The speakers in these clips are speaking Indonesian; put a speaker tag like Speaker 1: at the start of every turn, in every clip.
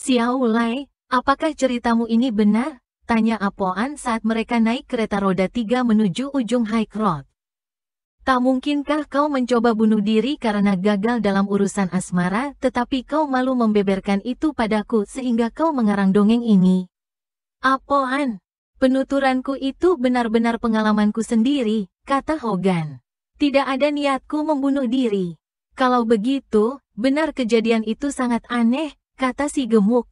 Speaker 1: Xiao Lai, apakah ceritamu ini benar? Tanya Apoan saat mereka naik kereta roda tiga menuju ujung High Road. Tak mungkinkah kau mencoba bunuh diri karena gagal dalam urusan asmara, tetapi kau malu membeberkan itu padaku sehingga kau mengarang dongeng ini? Apoan, penuturanku itu benar-benar pengalamanku sendiri, kata Hogan. Tidak ada niatku membunuh diri. Kalau begitu, benar kejadian itu sangat aneh, kata si gemuk.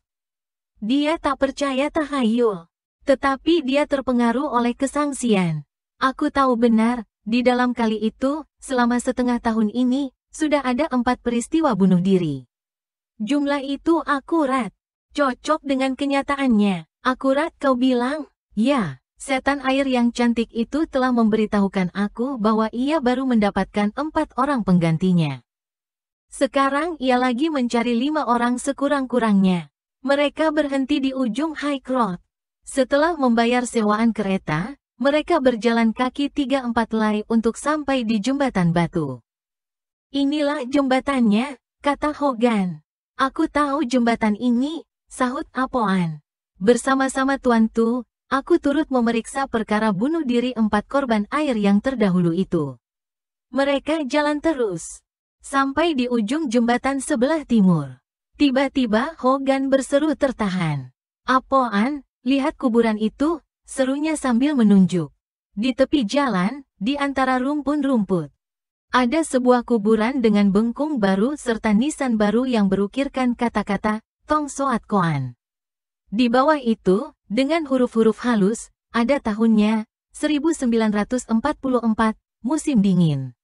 Speaker 1: Dia tak percaya terhayul tetapi dia terpengaruh oleh kesangsian. Aku tahu benar, di dalam kali itu, selama setengah tahun ini, sudah ada empat peristiwa bunuh diri. Jumlah itu akurat, cocok dengan kenyataannya. Akurat kau bilang, ya, setan air yang cantik itu telah memberitahukan aku bahwa ia baru mendapatkan empat orang penggantinya. Sekarang ia lagi mencari lima orang sekurang-kurangnya. Mereka berhenti di ujung High Road. Setelah membayar sewaan kereta, mereka berjalan kaki tiga empat lari untuk sampai di jembatan batu. Inilah jembatannya, kata Hogan. Aku tahu jembatan ini, sahut Apoan. Bersama-sama Tuan Tu, aku turut memeriksa perkara bunuh diri empat korban air yang terdahulu itu. Mereka jalan terus. Sampai di ujung jembatan sebelah timur. Tiba-tiba Hogan berseru tertahan. Apoan, lihat kuburan itu, serunya sambil menunjuk. Di tepi jalan, di antara rumpun-rumput. Ada sebuah kuburan dengan bengkung baru serta nisan baru yang berukirkan kata-kata Tong Soat Koan. Di bawah itu, dengan huruf-huruf halus, ada tahunnya, 1944, musim dingin.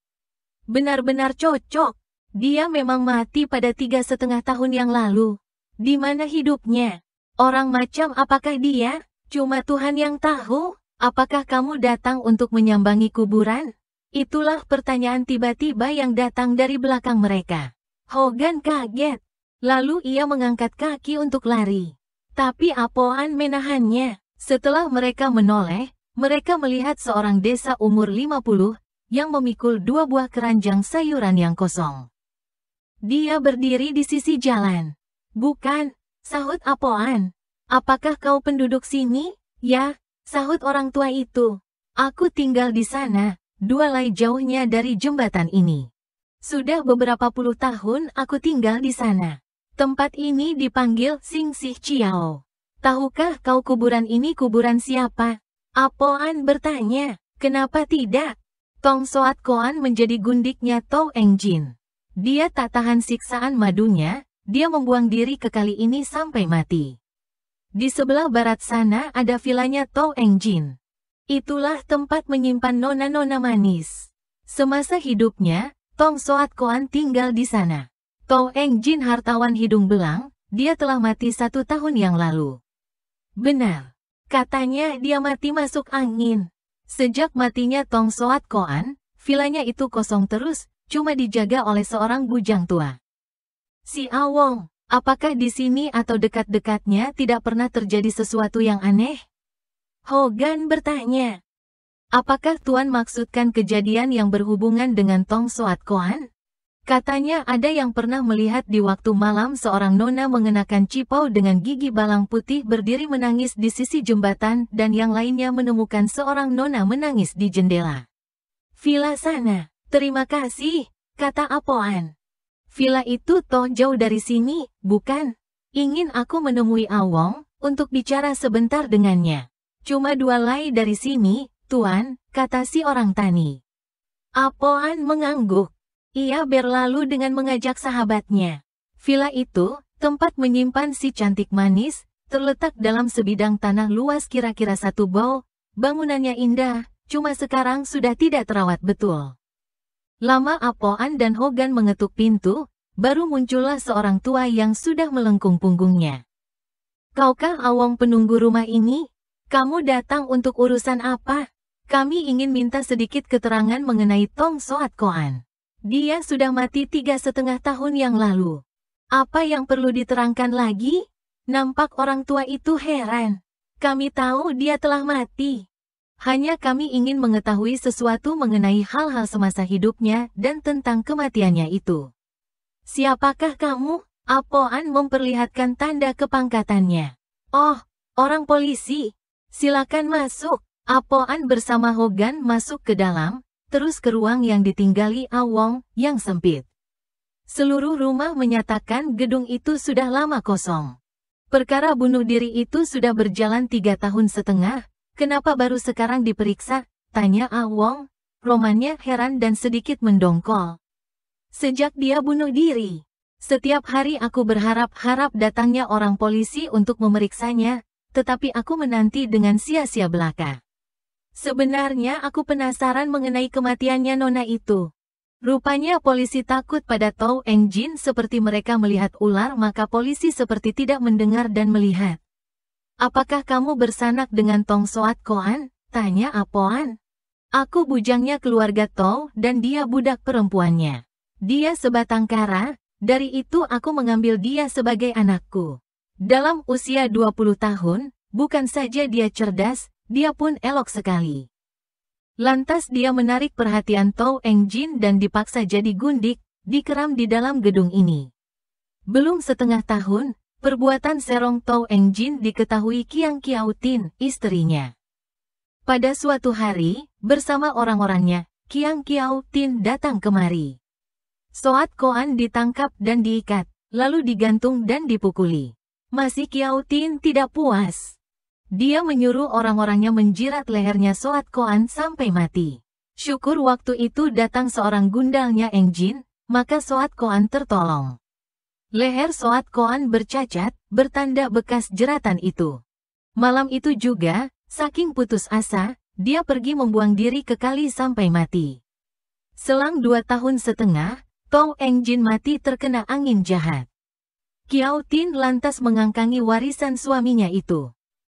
Speaker 1: Benar-benar cocok. Dia memang mati pada tiga setengah tahun yang lalu. Di mana hidupnya? Orang macam apakah dia? Cuma Tuhan yang tahu. Apakah kamu datang untuk menyambangi kuburan? Itulah pertanyaan tiba-tiba yang datang dari belakang mereka. Hogan kaget. Lalu ia mengangkat kaki untuk lari. Tapi Apoan menahannya. Setelah mereka menoleh, mereka melihat seorang desa umur 50 yang memikul dua buah keranjang sayuran yang kosong. Dia berdiri di sisi jalan. Bukan, sahut Apoan. Apakah kau penduduk sini? Ya, sahut orang tua itu. Aku tinggal di sana, dua lai jauhnya dari jembatan ini. Sudah beberapa puluh tahun aku tinggal di sana. Tempat ini dipanggil Sing Sih Chiao. Tahukah kau kuburan ini kuburan siapa? Apoan bertanya, kenapa tidak? Tong Soat Koan menjadi gundiknya Tou Eng Jin. Dia tak tahan siksaan madunya, dia membuang diri ke kali ini sampai mati. Di sebelah barat sana ada vilanya Tou Eng Jin. Itulah tempat menyimpan nona-nona manis. Semasa hidupnya, Tong Soat Koan tinggal di sana. Tou Eng Jin hartawan hidung belang, dia telah mati satu tahun yang lalu. Benar. Katanya dia mati masuk angin. Sejak matinya Tong Soat Koan, vilanya itu kosong terus, cuma dijaga oleh seorang bujang tua. Si Awong, apakah di sini atau dekat-dekatnya tidak pernah terjadi sesuatu yang aneh? Hogan bertanya. Apakah Tuan maksudkan kejadian yang berhubungan dengan Tong Soat Koan? Katanya ada yang pernah melihat di waktu malam seorang nona mengenakan cipau dengan gigi balang putih berdiri menangis di sisi jembatan dan yang lainnya menemukan seorang nona menangis di jendela. Villa sana, terima kasih, kata Apoan. Villa itu toh jauh dari sini, bukan? Ingin aku menemui Awong untuk bicara sebentar dengannya. Cuma dua lay dari sini, Tuan, kata si orang tani. Apoan mengangguk. Ia berlalu dengan mengajak sahabatnya. Villa itu, tempat menyimpan si cantik manis, terletak dalam sebidang tanah luas kira-kira satu bau, bangunannya indah, cuma sekarang sudah tidak terawat betul. Lama Apoan dan Hogan mengetuk pintu, baru muncullah seorang tua yang sudah melengkung punggungnya. Kaukah awong penunggu rumah ini? Kamu datang untuk urusan apa? Kami ingin minta sedikit keterangan mengenai Tong Soat Koan. Dia sudah mati tiga setengah tahun yang lalu. Apa yang perlu diterangkan lagi? Nampak orang tua itu heran. Kami tahu dia telah mati. Hanya kami ingin mengetahui sesuatu mengenai hal-hal semasa hidupnya dan tentang kematiannya itu. Siapakah kamu? Apoan memperlihatkan tanda kepangkatannya. Oh, orang polisi. Silakan masuk. Apoan bersama Hogan masuk ke dalam, terus ke ruang yang ditinggali Awong yang sempit. Seluruh rumah menyatakan gedung itu sudah lama kosong. Perkara bunuh diri itu sudah berjalan tiga tahun setengah, kenapa baru sekarang diperiksa? Tanya Awong, romannya heran dan sedikit mendongkol. Sejak dia bunuh diri, setiap hari aku berharap-harap datangnya orang polisi untuk memeriksanya, tetapi aku menanti dengan sia-sia belaka. Sebenarnya aku penasaran mengenai kematiannya Nona itu. Rupanya polisi takut pada Tau Eng seperti mereka melihat ular maka polisi seperti tidak mendengar dan melihat. Apakah kamu bersanak dengan Tong Soat Koan? Tanya Apoan. Aku bujangnya keluarga Tau dan dia budak perempuannya. Dia sebatang kara, dari itu aku mengambil dia sebagai anakku. Dalam usia 20 tahun, bukan saja dia cerdas, dia pun elok sekali. Lantas dia menarik perhatian Tou Eng Jin dan dipaksa jadi gundik, dikeram di dalam gedung ini. Belum setengah tahun, perbuatan Serong Tou Eng Jin diketahui Kiang Kiao Tin, istrinya. Pada suatu hari, bersama orang-orangnya, Kiang Kiao Tin datang kemari. Soat Koan ditangkap dan diikat, lalu digantung dan dipukuli. Masih Kiao Tin tidak puas. Dia menyuruh orang-orangnya menjirat lehernya Soat Koan sampai mati. Syukur waktu itu datang seorang gundalnya Engjin, maka Soat Koan tertolong. Leher Soat Koan bercacat, bertanda bekas jeratan itu. Malam itu juga, saking putus asa, dia pergi membuang diri ke kali sampai mati. Selang dua tahun setengah, Tong Engjin mati terkena angin jahat. Kiao Tin lantas mengangkangi warisan suaminya itu.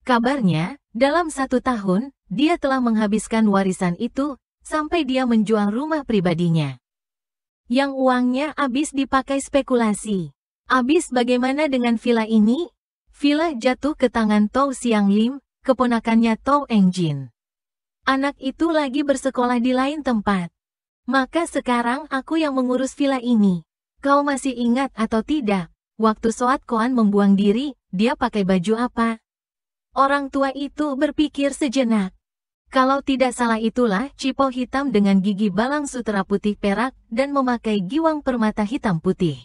Speaker 1: Kabarnya, dalam satu tahun, dia telah menghabiskan warisan itu, sampai dia menjual rumah pribadinya. Yang uangnya habis dipakai spekulasi. Habis bagaimana dengan villa ini? Villa jatuh ke tangan Tou Siang Lim, keponakannya Tou Eng Jin. Anak itu lagi bersekolah di lain tempat. Maka sekarang aku yang mengurus villa ini. Kau masih ingat atau tidak, waktu Soat Koan membuang diri, dia pakai baju apa? Orang tua itu berpikir sejenak. Kalau tidak salah itulah cipo hitam dengan gigi balang sutera putih perak dan memakai giwang permata hitam putih.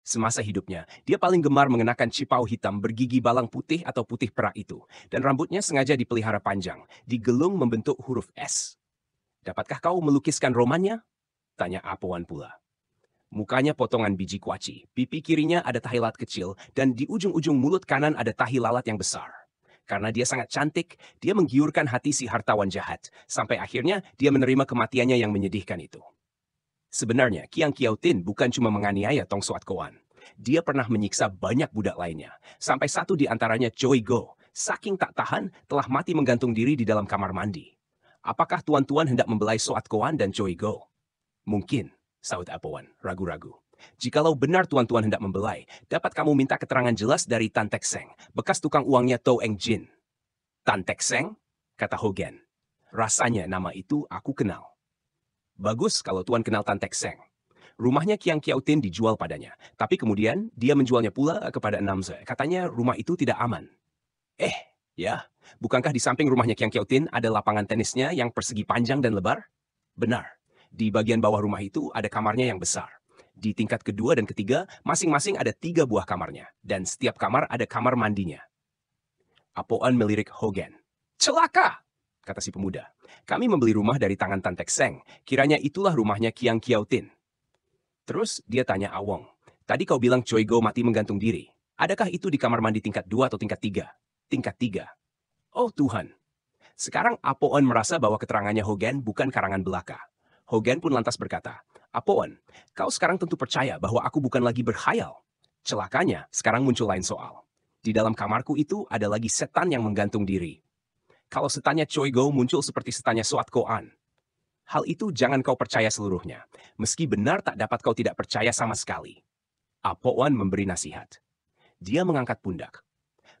Speaker 2: Semasa hidupnya, dia paling gemar mengenakan cipau hitam bergigi balang putih atau putih perak itu, dan rambutnya sengaja dipelihara panjang, digelung membentuk huruf S. Dapatkah kau melukiskan romannya? Tanya Apuan pula. Mukanya potongan biji kuaci, pipi kirinya ada tahi lalat kecil, dan di ujung-ujung mulut kanan ada tahi lalat yang besar. Karena dia sangat cantik, dia menggiurkan hati si hartawan jahat. Sampai akhirnya dia menerima kematiannya yang menyedihkan itu. Sebenarnya, Kiang Kiao Tin bukan cuma menganiaya Tong Suat Kowan. Dia pernah menyiksa banyak budak lainnya. Sampai satu di antaranya Choi Go, saking tak tahan, telah mati menggantung diri di dalam kamar mandi. Apakah tuan-tuan hendak membelai Suat Kowan dan Choi Go? Mungkin, saud Apoan, ragu-ragu. Jikalau benar tuan-tuan hendak membelai, dapat kamu minta keterangan jelas dari Tan Tek Seng, bekas tukang uangnya Tou Eng Jin. Tan Tek Seng? Kata Hogan. Rasanya nama itu aku kenal. Bagus kalau tuan kenal Tan Tek Seng. Rumahnya Kiang Kiao Tin dijual padanya, tapi kemudian dia menjualnya pula kepada Ze. Katanya rumah itu tidak aman. Eh, ya, bukankah di samping rumahnya Kiang Kiao Tin ada lapangan tenisnya yang persegi panjang dan lebar? Benar, di bagian bawah rumah itu ada kamarnya yang besar. Di tingkat kedua dan ketiga, masing-masing ada tiga buah kamarnya, dan setiap kamar ada kamar mandinya. Apoan melirik Hogan. Celaka! kata si pemuda. Kami membeli rumah dari tangan Tan Tek Seng. Kiranya itulah rumahnya Kiang Tin. Terus dia tanya Awong. Tadi kau bilang Choi Go mati menggantung diri. Adakah itu di kamar mandi tingkat dua atau tingkat tiga? Tingkat tiga. Oh Tuhan. Sekarang Apoon merasa bahwa keterangannya Hogan bukan karangan belaka. Hogan pun lantas berkata, Apoan, kau sekarang tentu percaya bahwa aku bukan lagi berkhayal. Celakanya, sekarang muncul lain soal. Di dalam kamarku itu ada lagi setan yang menggantung diri. Kalau setannya Choi Go muncul seperti setannya Suat Koan. Hal itu jangan kau percaya seluruhnya, meski benar tak dapat kau tidak percaya sama sekali. Apoan memberi nasihat. Dia mengangkat pundak,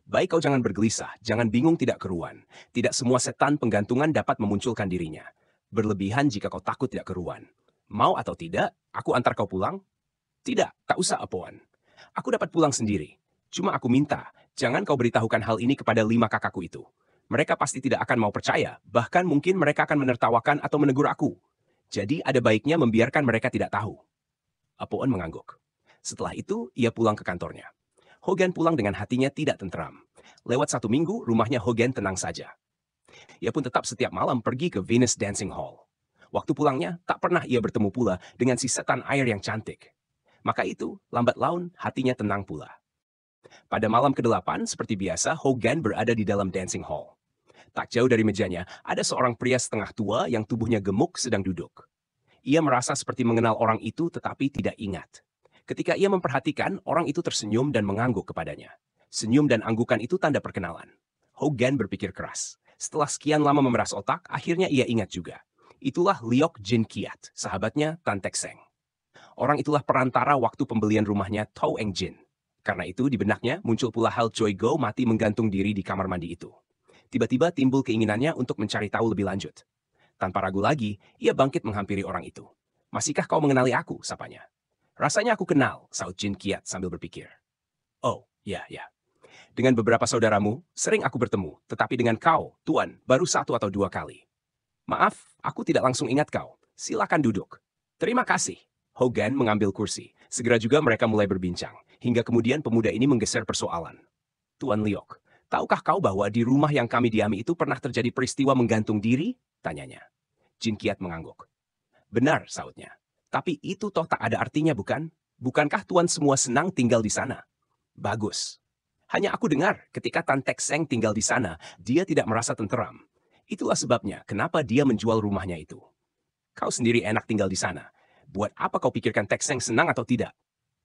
Speaker 2: Baik kau jangan bergelisah, jangan bingung tidak keruan. Tidak semua setan penggantungan dapat memunculkan dirinya berlebihan jika kau takut tidak keruan. Mau atau tidak, aku antar kau pulang? Tidak, tak usah apuan. Aku dapat pulang sendiri. Cuma aku minta, jangan kau beritahukan hal ini kepada lima kakakku itu. Mereka pasti tidak akan mau percaya, bahkan mungkin mereka akan menertawakan atau menegur aku. Jadi ada baiknya membiarkan mereka tidak tahu. Apuan mengangguk. Setelah itu, ia pulang ke kantornya. Hogan pulang dengan hatinya tidak tentram. Lewat satu minggu, rumahnya Hogan tenang saja. Ia pun tetap setiap malam pergi ke Venus Dancing Hall. Waktu pulangnya, tak pernah ia bertemu pula dengan si setan air yang cantik. Maka itu, lambat laun, hatinya tenang pula. Pada malam ke-8, seperti biasa, Hogan berada di dalam dancing hall. Tak jauh dari mejanya, ada seorang pria setengah tua yang tubuhnya gemuk sedang duduk. Ia merasa seperti mengenal orang itu tetapi tidak ingat. Ketika ia memperhatikan, orang itu tersenyum dan mengangguk kepadanya. Senyum dan anggukan itu tanda perkenalan. Hogan berpikir keras. Setelah sekian lama memeras otak, akhirnya ia ingat juga. Itulah Liok Jin Kiat, sahabatnya Tan Tek Seng. Orang itulah perantara waktu pembelian rumahnya Tau Eng Jin. Karena itu, di benaknya muncul pula hal Joy Go mati menggantung diri di kamar mandi itu. Tiba-tiba timbul keinginannya untuk mencari tahu lebih lanjut. Tanpa ragu lagi, ia bangkit menghampiri orang itu. Masihkah kau mengenali aku? sapanya. Rasanya aku kenal, saut Jin Kiat sambil berpikir. Oh, ya, ya. Dengan beberapa saudaramu, sering aku bertemu, tetapi dengan kau, Tuan, baru satu atau dua kali. Maaf, aku tidak langsung ingat kau. Silakan duduk. Terima kasih. Hogan mengambil kursi. Segera juga mereka mulai berbincang, hingga kemudian pemuda ini menggeser persoalan. Tuan Liok, tahukah kau bahwa di rumah yang kami diami itu pernah terjadi peristiwa menggantung diri? Tanyanya. Jin Kiat mengangguk. Benar, sautnya. Tapi itu toh tak ada artinya, bukan? Bukankah Tuan semua senang tinggal di sana? Bagus. Hanya aku dengar ketika Tan Tek Seng tinggal di sana, dia tidak merasa tenteram. Itulah sebabnya kenapa dia menjual rumahnya itu. Kau sendiri enak tinggal di sana. Buat apa kau pikirkan Tek Seng senang atau tidak?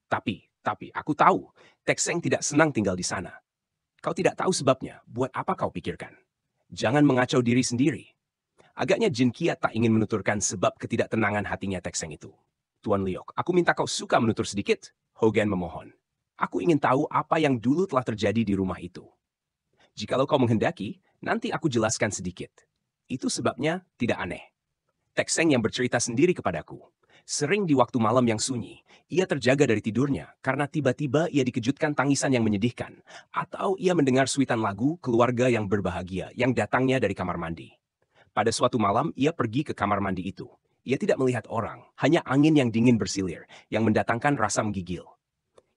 Speaker 2: Tapi, tapi aku tahu, Tek Seng tidak senang tinggal di sana. Kau tidak tahu sebabnya, buat apa kau pikirkan? Jangan mengacau diri sendiri. Agaknya Jin Kia tak ingin menuturkan sebab ketidaktenangan hatinya Tek Seng itu. Tuan Liok, aku minta kau suka menutur sedikit. Hogan memohon. Aku ingin tahu apa yang dulu telah terjadi di rumah itu. Jikalau kau menghendaki, nanti aku jelaskan sedikit. Itu sebabnya tidak aneh. Tekseng yang bercerita sendiri kepadaku. Sering di waktu malam yang sunyi, ia terjaga dari tidurnya karena tiba-tiba ia dikejutkan tangisan yang menyedihkan, atau ia mendengar suitan lagu keluarga yang berbahagia yang datangnya dari kamar mandi. Pada suatu malam, ia pergi ke kamar mandi itu. Ia tidak melihat orang, hanya angin yang dingin bersilir, yang mendatangkan rasa menggigil.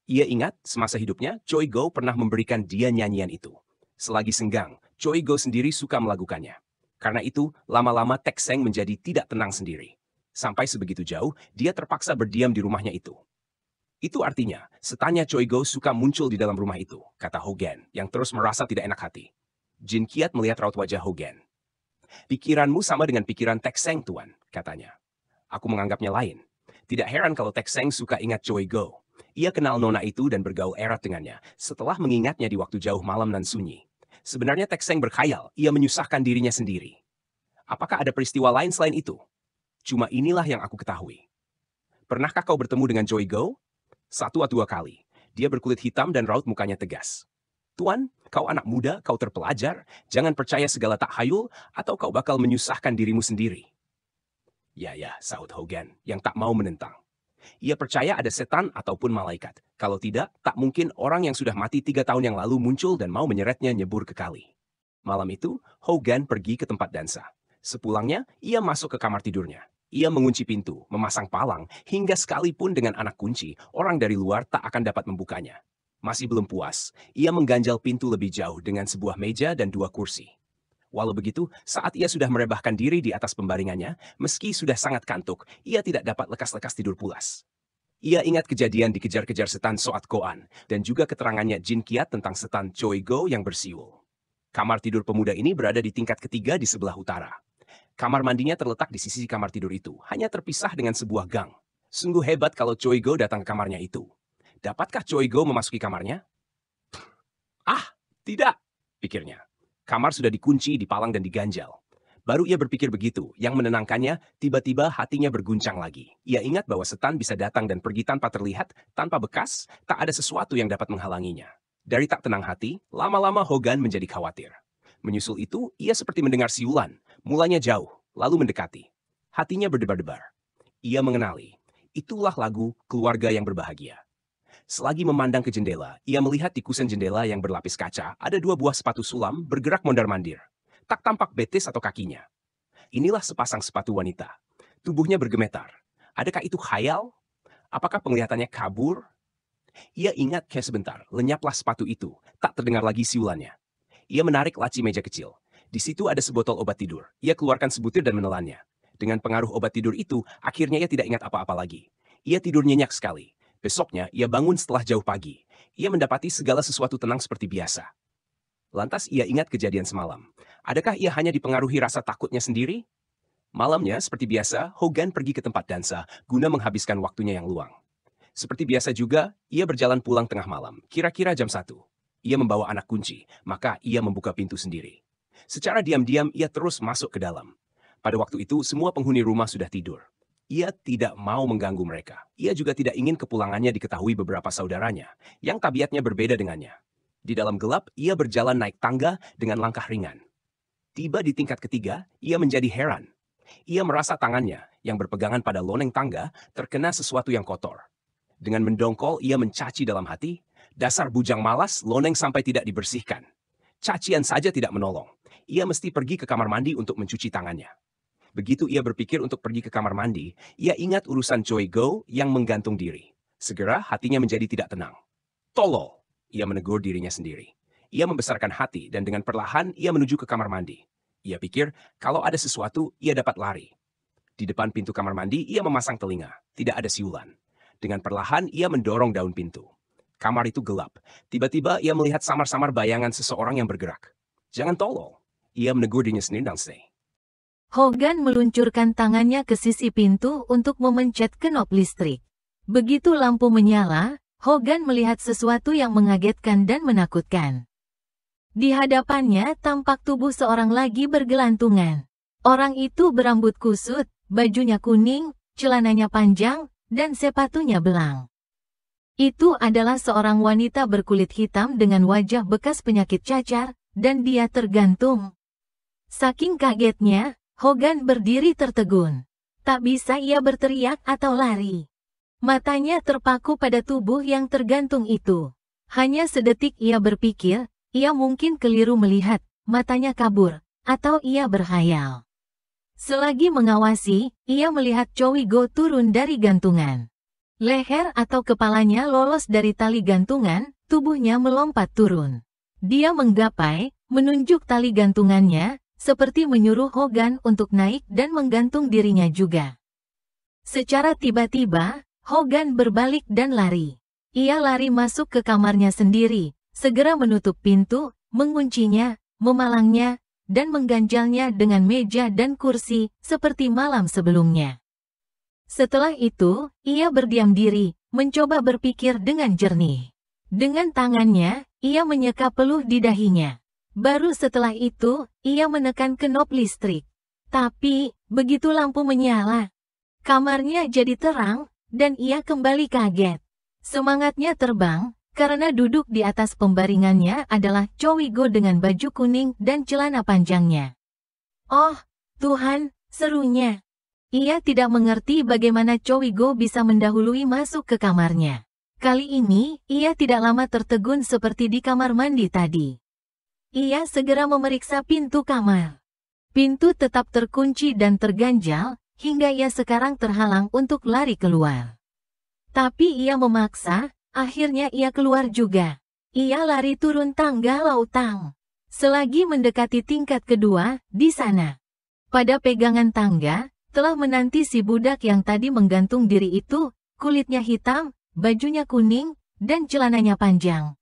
Speaker 2: Ia ingat, semasa hidupnya, Choi Go pernah memberikan dia nyanyian itu. Selagi senggang, Choi Go sendiri suka melakukannya. Karena itu, lama-lama Tek Seng menjadi tidak tenang sendiri. Sampai sebegitu jauh, dia terpaksa berdiam di rumahnya itu. Itu artinya, setanya Choi Go suka muncul di dalam rumah itu, kata Hogan, yang terus merasa tidak enak hati. Jin Kiat melihat raut wajah Hogan. Pikiranmu sama dengan pikiran Tek Seng, Tuan, katanya. Aku menganggapnya lain. Tidak heran kalau Tek Seng suka ingat Choi Go. Ia kenal nona itu dan bergaul erat dengannya, setelah mengingatnya di waktu jauh malam dan sunyi. Sebenarnya Tekseng berkhayal, ia menyusahkan dirinya sendiri. Apakah ada peristiwa lain selain itu? Cuma inilah yang aku ketahui. Pernahkah kau bertemu dengan Joy Go? Satu atau dua kali. Dia berkulit hitam dan raut mukanya tegas. Tuan, kau anak muda, kau terpelajar, jangan percaya segala tak hayul, atau kau bakal menyusahkan dirimu sendiri. Ya, ya, sahut Hogan, yang tak mau menentang. Ia percaya ada setan ataupun malaikat. Kalau tidak, tak mungkin orang yang sudah mati tiga tahun yang lalu muncul dan mau menyeretnya nyebur ke kali. Malam itu, Hogan pergi ke tempat dansa. Sepulangnya, ia masuk ke kamar tidurnya. Ia mengunci pintu, memasang palang, hingga sekalipun dengan anak kunci, orang dari luar tak akan dapat membukanya. Masih belum puas, ia mengganjal pintu lebih jauh dengan sebuah meja dan dua kursi. Walau begitu, saat ia sudah merebahkan diri di atas pembaringannya, meski sudah sangat kantuk, ia tidak dapat lekas-lekas tidur pulas. Ia ingat kejadian dikejar-kejar setan Soat Goan, dan juga keterangannya Jin Kiat tentang setan Choi Go yang bersiul. Kamar tidur pemuda ini berada di tingkat ketiga di sebelah utara. Kamar mandinya terletak di sisi kamar tidur itu, hanya terpisah dengan sebuah gang. Sungguh hebat kalau Choi Go datang ke kamarnya itu. Dapatkah Choi Go memasuki kamarnya? Ah, tidak, pikirnya. Kamar sudah dikunci, dipalang, dan diganjal. Baru ia berpikir begitu, yang menenangkannya, tiba-tiba hatinya berguncang lagi. Ia ingat bahwa setan bisa datang dan pergi tanpa terlihat, tanpa bekas, tak ada sesuatu yang dapat menghalanginya. Dari tak tenang hati, lama-lama Hogan menjadi khawatir. Menyusul itu, ia seperti mendengar siulan, mulanya jauh, lalu mendekati. Hatinya berdebar-debar. Ia mengenali, itulah lagu keluarga yang berbahagia. Selagi memandang ke jendela, ia melihat di kusen jendela yang berlapis kaca ada dua buah sepatu sulam bergerak mondar-mandir. Tak tampak betis atau kakinya. Inilah sepasang sepatu wanita. Tubuhnya bergemetar. Adakah itu khayal? Apakah penglihatannya kabur? Ia ingat kayak sebentar, lenyaplah sepatu itu, tak terdengar lagi siulannya. Ia menarik laci meja kecil. Di situ ada sebotol obat tidur. Ia keluarkan sebutir dan menelannya. Dengan pengaruh obat tidur itu, akhirnya ia tidak ingat apa-apa lagi. Ia tidur nyenyak sekali. Besoknya, ia bangun setelah jauh pagi. Ia mendapati segala sesuatu tenang seperti biasa. Lantas ia ingat kejadian semalam. Adakah ia hanya dipengaruhi rasa takutnya sendiri? Malamnya, seperti biasa, Hogan pergi ke tempat dansa guna menghabiskan waktunya yang luang. Seperti biasa juga, ia berjalan pulang tengah malam, kira-kira jam satu. Ia membawa anak kunci, maka ia membuka pintu sendiri. Secara diam-diam, ia terus masuk ke dalam. Pada waktu itu, semua penghuni rumah sudah tidur. Ia tidak mau mengganggu mereka. Ia juga tidak ingin kepulangannya diketahui beberapa saudaranya, yang tabiatnya berbeda dengannya. Di dalam gelap, ia berjalan naik tangga dengan langkah ringan. Tiba di tingkat ketiga, ia menjadi heran. Ia merasa tangannya, yang berpegangan pada loneng tangga, terkena sesuatu yang kotor. Dengan mendongkol, ia mencaci dalam hati, dasar bujang malas, loneng sampai tidak dibersihkan. Cacian saja tidak menolong. Ia mesti pergi ke kamar mandi untuk mencuci tangannya. Begitu ia berpikir untuk pergi ke kamar mandi, ia ingat urusan Choi Go yang menggantung diri. Segera hatinya menjadi tidak tenang. Tolol, ia menegur dirinya sendiri. Ia membesarkan hati dan dengan perlahan ia menuju ke kamar mandi. Ia pikir kalau ada sesuatu, ia dapat lari. Di depan pintu kamar mandi, ia memasang telinga. Tidak ada siulan. Dengan perlahan, ia mendorong daun pintu. Kamar itu gelap. Tiba-tiba ia melihat samar-samar bayangan seseorang yang bergerak. Jangan tolol. Ia menegur dirinya sendiri dan say.
Speaker 1: Hogan meluncurkan tangannya ke sisi pintu untuk memencet kenop listrik. Begitu lampu menyala, Hogan melihat sesuatu yang mengagetkan dan menakutkan. Di hadapannya tampak tubuh seorang lagi bergelantungan. Orang itu berambut kusut, bajunya kuning, celananya panjang, dan sepatunya belang. Itu adalah seorang wanita berkulit hitam dengan wajah bekas penyakit cacar, dan dia tergantung. Saking kagetnya, Hogan berdiri tertegun. Tak bisa ia berteriak atau lari. Matanya terpaku pada tubuh yang tergantung itu. Hanya sedetik ia berpikir, ia mungkin keliru melihat, matanya kabur, atau ia berhayal. Selagi mengawasi, ia melihat Choi Go turun dari gantungan. Leher atau kepalanya lolos dari tali gantungan, tubuhnya melompat turun. Dia menggapai, menunjuk tali gantungannya, seperti menyuruh Hogan untuk naik dan menggantung dirinya juga. Secara tiba-tiba, Hogan berbalik dan lari. Ia lari masuk ke kamarnya sendiri, segera menutup pintu, menguncinya, memalangnya, dan mengganjalnya dengan meja dan kursi seperti malam sebelumnya. Setelah itu, ia berdiam diri, mencoba berpikir dengan jernih. Dengan tangannya, ia menyeka peluh di dahinya. Baru setelah itu, ia menekan kenop listrik. Tapi, begitu lampu menyala, kamarnya jadi terang, dan ia kembali kaget. Semangatnya terbang, karena duduk di atas pembaringannya adalah Chowigo dengan baju kuning dan celana panjangnya. Oh, Tuhan, serunya. Ia tidak mengerti bagaimana Chowigo bisa mendahului masuk ke kamarnya. Kali ini, ia tidak lama tertegun seperti di kamar mandi tadi. Ia segera memeriksa pintu kamar. Pintu tetap terkunci dan terganjal, hingga ia sekarang terhalang untuk lari keluar. Tapi ia memaksa, akhirnya ia keluar juga. Ia lari turun tangga lautang. Selagi mendekati tingkat kedua, di sana. Pada pegangan tangga, telah menanti si budak yang tadi menggantung diri itu, kulitnya hitam, bajunya kuning, dan celananya panjang.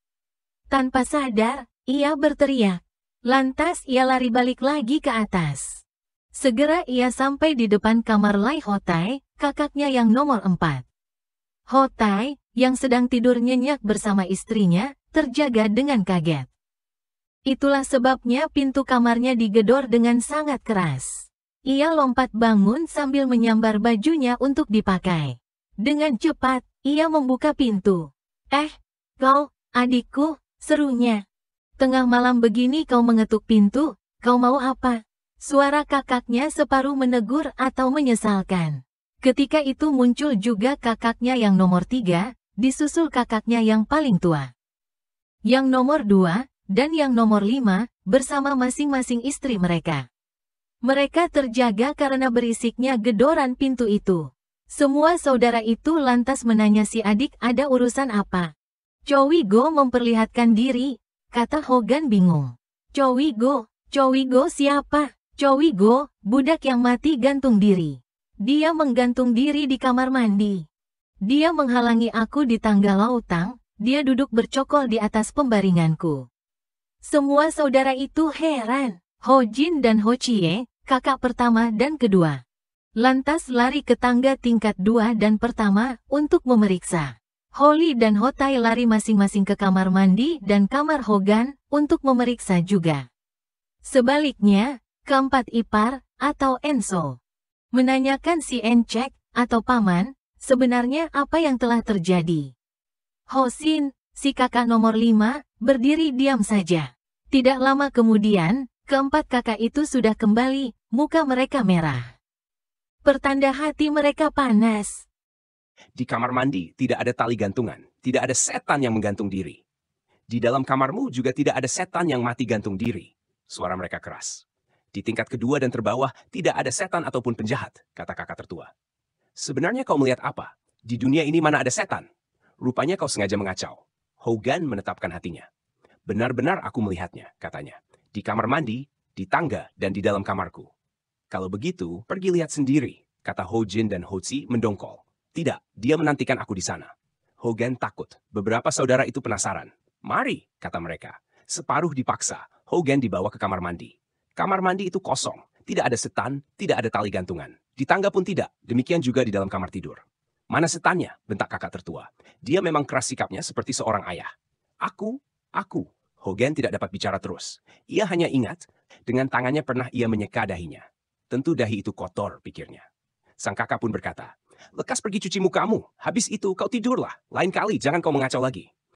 Speaker 1: Tanpa sadar, ia berteriak. Lantas ia lari balik lagi ke atas. Segera ia sampai di depan kamar Lai Hotai, kakaknya yang nomor empat. Hotai, yang sedang tidur nyenyak bersama istrinya, terjaga dengan kaget. Itulah sebabnya pintu kamarnya digedor dengan sangat keras. Ia lompat bangun sambil menyambar bajunya untuk dipakai. Dengan cepat, ia membuka pintu. Eh, kau, adikku, serunya. Tengah malam begini kau mengetuk pintu, kau mau apa? Suara kakaknya separuh menegur atau menyesalkan. Ketika itu muncul juga kakaknya yang nomor tiga, disusul kakaknya yang paling tua. Yang nomor dua, dan yang nomor lima, bersama masing-masing istri mereka. Mereka terjaga karena berisiknya gedoran pintu itu. Semua saudara itu lantas menanya si adik ada urusan apa. Chowigo memperlihatkan diri, kata Hogan bingung. Chowigo, Chowigo siapa? Chowigo, budak yang mati gantung diri. Dia menggantung diri di kamar mandi. Dia menghalangi aku di tangga lautang, dia duduk bercokol di atas pembaringanku. Semua saudara itu heran, Ho Jin dan Ho Chie, kakak pertama dan kedua. Lantas lari ke tangga tingkat dua dan pertama untuk memeriksa. Holly dan Hotai lari masing-masing ke kamar mandi dan kamar Hogan untuk memeriksa juga. Sebaliknya, keempat ipar atau Enso menanyakan si Encek atau paman sebenarnya apa yang telah terjadi. Hosin, si kakak nomor lima, berdiri diam saja. Tidak lama kemudian, keempat kakak itu sudah kembali, muka mereka merah. Pertanda hati mereka panas.
Speaker 2: Di kamar mandi tidak ada tali gantungan, tidak ada setan yang menggantung diri. Di dalam kamarmu juga tidak ada setan yang mati gantung diri. Suara mereka keras. Di tingkat kedua dan terbawah tidak ada setan ataupun penjahat, kata kakak tertua. Sebenarnya kau melihat apa? Di dunia ini mana ada setan? Rupanya kau sengaja mengacau. Hogan menetapkan hatinya. Benar-benar aku melihatnya, katanya. Di kamar mandi, di tangga, dan di dalam kamarku. Kalau begitu, pergi lihat sendiri, kata Ho Jin dan Ho Tsi mendongkol. Tidak, dia menantikan aku di sana. Hogan takut. Beberapa saudara itu penasaran. Mari, kata mereka. Separuh dipaksa, Hogan dibawa ke kamar mandi. Kamar mandi itu kosong. Tidak ada setan, tidak ada tali gantungan. Di tangga pun tidak, demikian juga di dalam kamar tidur. Mana setannya? bentak kakak tertua. Dia memang keras sikapnya seperti seorang ayah. Aku, aku. Hogan tidak dapat bicara terus. Ia hanya ingat, dengan tangannya pernah ia menyeka dahinya. Tentu dahi itu kotor, pikirnya. Sang kakak pun berkata, Lekas pergi cuci mukamu, habis itu kau tidurlah. Lain kali jangan kau mengacau lagi.